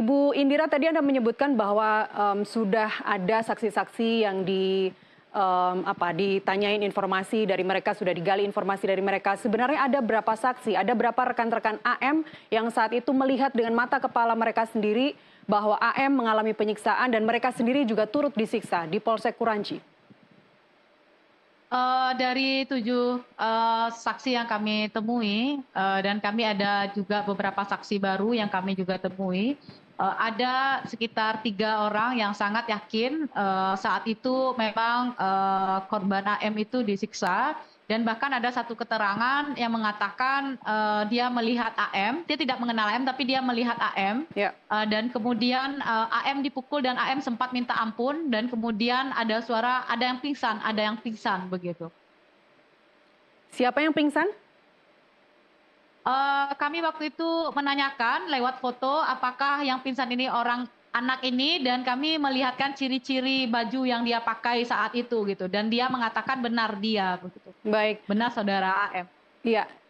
Ibu Indira tadi Anda menyebutkan bahwa um, sudah ada saksi-saksi yang di um, apa ditanyain informasi dari mereka sudah digali informasi dari mereka. Sebenarnya ada berapa saksi, ada berapa rekan-rekan AM yang saat itu melihat dengan mata kepala mereka sendiri bahwa AM mengalami penyiksaan dan mereka sendiri juga turut disiksa di Polsek Kuranci. Uh, dari tujuh uh, saksi yang kami temui, uh, dan kami ada juga beberapa saksi baru yang kami juga temui. Eh, ada sekitar tiga orang yang sangat yakin eh, saat itu memang eh, korban AM itu disiksa dan bahkan ada satu keterangan yang mengatakan uh, dia melihat AM, dia tidak mengenal AM tapi dia melihat AM yeah. Ya. uh, dan kemudian uh, AM dipukul dan AM sempat minta ampun dan kemudian ada suara ada yang pingsan, ada yang pingsan begitu. Siapa yang pingsan? Uh, kami waktu itu menanyakan lewat foto apakah yang pingsan ini orang anak ini dan kami melihatkan ciri-ciri baju yang dia pakai saat itu gitu dan dia mengatakan benar dia begitu. Baik. Benar saudara AM. Iya.